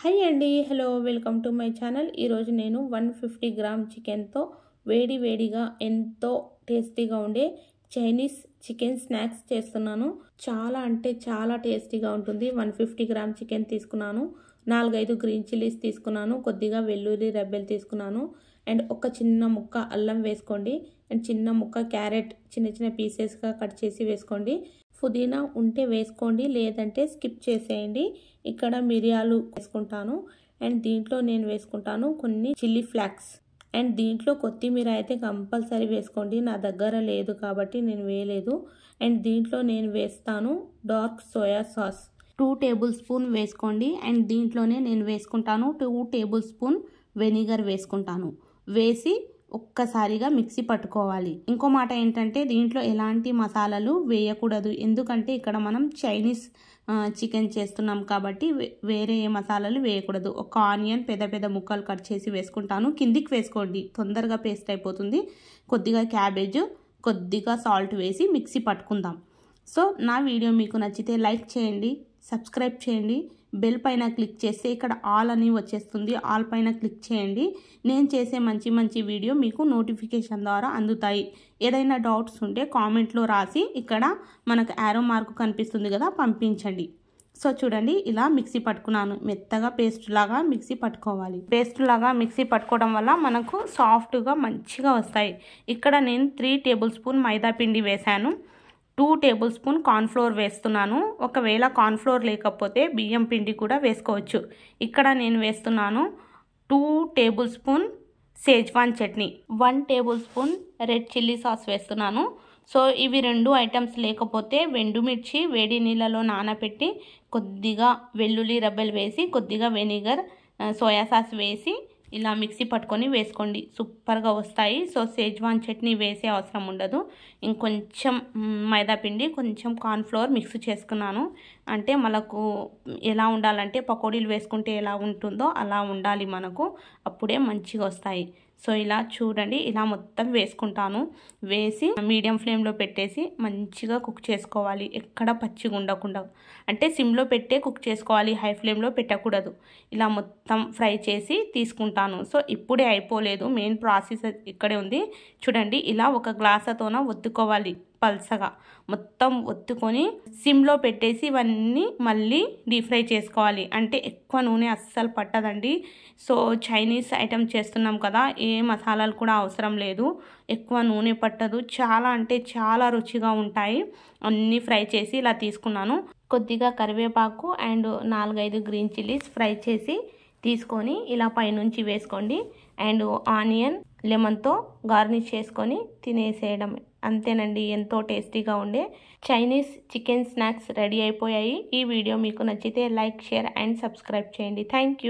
hi అండి hello welcome to my channel ఈరోజు నేను వన్ ఫిఫ్టీ గ్రామ్ చికెన్తో వేడి వేడిగా ఎంతో టేస్టీగా ఉండే చైనీస్ చికెన్ స్నాక్స్ చేస్తున్నాను చాలా అంటే చాలా టేస్టీగా ఉంటుంది వన్ ఫిఫ్టీ గ్రామ్ చికెన్ తీసుకున్నాను నాలుగైదు గ్రీన్ చిల్లీస్ తీసుకున్నాను కొద్దిగా వెల్లుల్లి రెబ్బెలు తీసుకున్నాను అండ్ ఒక చిన్న ముక్క అల్లం వేసుకోండి అండ్ చిన్న ముక్క క్యారెట్ చిన్న చిన్న పీసెస్గా కట్ చేసి వేసుకోండి పుదీనా ఉంటే వేసుకోండి లేదంటే స్కిప్ చేసేయండి ఇక్కడ మిరియాలు వేసుకుంటాను అండ్ దీంట్లో నేను వేసుకుంటాను కొన్ని చిల్లీ ఫ్లాక్స్ అండ్ దీంట్లో కొత్తిమీర అయితే కంపల్సరీ వేసుకోండి నా దగ్గర లేదు కాబట్టి నేను వేయలేదు అండ్ దీంట్లో నేను వేస్తాను dark soya sauce two table స్పూన్ వేసుకోండి అండ్ దీంట్లోనే నేను వేసుకుంటాను టూ టేబుల్ స్పూన్ వెనిగర్ వేసుకుంటాను వేసి ఒక్కసారిగా మిక్సీ పట్టుకోవాలి ఇంకో మాట ఏంటంటే దీంట్లో ఎలాంటి మసాలాలు వేయకూడదు ఎందుకంటే ఇక్కడ మనం చైనీస్ చికెన్ చేస్తున్నాం కాబట్టి వేరే ఏ మసాలాలు వేయకూడదు ఒక ఆనియన్ పెద్ద పెద్ద ముక్కలు కట్ చేసి వేసుకుంటాను కిందికి వేసుకోండి తొందరగా పేస్ట్ అయిపోతుంది కొద్దిగా క్యాబేజ్ కొద్దిగా సాల్ట్ వేసి మిక్సీ పట్టుకుందాం సో నా వీడియో మీకు నచ్చితే లైక్ చేయండి సబ్స్క్రైబ్ చేయండి బెల్ పైన క్లిక్ చేస్తే ఇక్కడ ఆల్ అని వచ్చేస్తుంది ఆల్ పైన క్లిక్ చేయండి నేను చేసే మంచి మంచి వీడియో మీకు నోటిఫికేషన్ ద్వారా అందుతాయి ఏదైనా డౌట్స్ ఉంటే కామెంట్లో రాసి ఇక్కడ మనకు యారో మార్క్ కనిపిస్తుంది కదా పంపించండి సో చూడండి ఇలా మిక్సీ పట్టుకున్నాను మెత్తగా పేస్ట్ లాగా మిక్సీ పట్టుకోవాలి పేస్ట్ లాగా మిక్సీ పట్టుకోవడం వల్ల మనకు సాఫ్ట్గా మంచిగా వస్తాయి ఇక్కడ నేను త్రీ టేబుల్ స్పూన్ మైదా పిండి వేశాను టూ టేబుల్ స్పూన్ కార్న్ఫ్లోర్ వేస్తున్నాను ఒకవేళ కార్న్ఫ్లోర్ లేకపోతే బియ్యం పిండి కూడా వేసుకోవచ్చు ఇక్కడ నేను వేస్తున్నాను two table spoon schezwan chutney one table spoon red chilli sauce వేస్తున్నాను సో ఇవి రెండు ఐటమ్స్ లేకపోతే వెండుమిర్చి వేడి నీళ్ళలో నానబెట్టి కొద్దిగా వెల్లుల్లి రబ్బలు వేసి కొద్దిగా వెనిగర్ సోయా సాస్ వేసి ఇలా మిక్సీ పట్టుకొని వేసుకోండి సూపర్గా వస్తాయి సో సేజ్వాన్ చట్నీ వేసే అవసరం ఉండదు ఇంకొంచెం మైదా పిండి కొంచెం కార్న్ఫ్లవర్ మిక్స్ చేసుకున్నాను అంటే మనకు ఎలా ఉండాలంటే పకోడీలు వేసుకుంటే ఎలా ఉంటుందో అలా ఉండాలి మనకు అప్పుడే మంచిగా వస్తాయి సో ఇలా చూడండి ఇలా మొత్తం వేసుకుంటాను వేసి మీడియం ఫ్లేమ్లో పెట్టేసి మంచిగా కుక్ చేసుకోవాలి ఎక్కడ పచ్చిగా ఉండకుండా అంటే సిమ్లో పెట్టే కుక్ చేసుకోవాలి హై ఫ్లేమ్లో పెట్టకూడదు ఇలా మొత్తం ఫ్రై చేసి తీసుకుంటాను సో ఇప్పుడే అయిపోలేదు మెయిన్ ప్రాసెస్ ఇక్కడే ఉంది చూడండి ఇలా ఒక గ్లాసతోన ఒత్తుకోవాలి పల్సగా మొత్తం ఒత్తుకొని సిమ్లో పెట్టేసి ఇవన్నీ మళ్ళీ డీప్ ఫ్రై చేసుకోవాలి అంటే ఎక్కువ నూనె అస్సలు పట్టదండి సో చైనీస్ ఐటమ్ చేస్తున్నాం కదా ఏ మసాలాలు కూడా అవసరం లేదు ఎక్కువ నూనె పట్టదు చాలా అంటే చాలా రుచిగా ఉంటాయి అన్నీ ఫ్రై చేసి ఇలా తీసుకున్నాను కొద్దిగా కరివేపాకు అండ్ నాలుగైదు గ్రీన్ చిల్లీస్ ఫ్రై చేసి తీసుకొని ఇలా పైనుంచి వేసుకోండి అండ్ ఆనియన్ లెమన్తో గార్నిష్ చేసుకొని తినేసేయడమే అంతేనండి ఎంతో టేస్టీగా ఉండే చైనీస్ చికెన్ స్నాక్స్ రెడీ అయిపోయాయి ఈ వీడియో మీకు నచ్చితే లైక్ షేర్ అండ్ సబ్స్క్రైబ్ చేయండి థ్యాంక్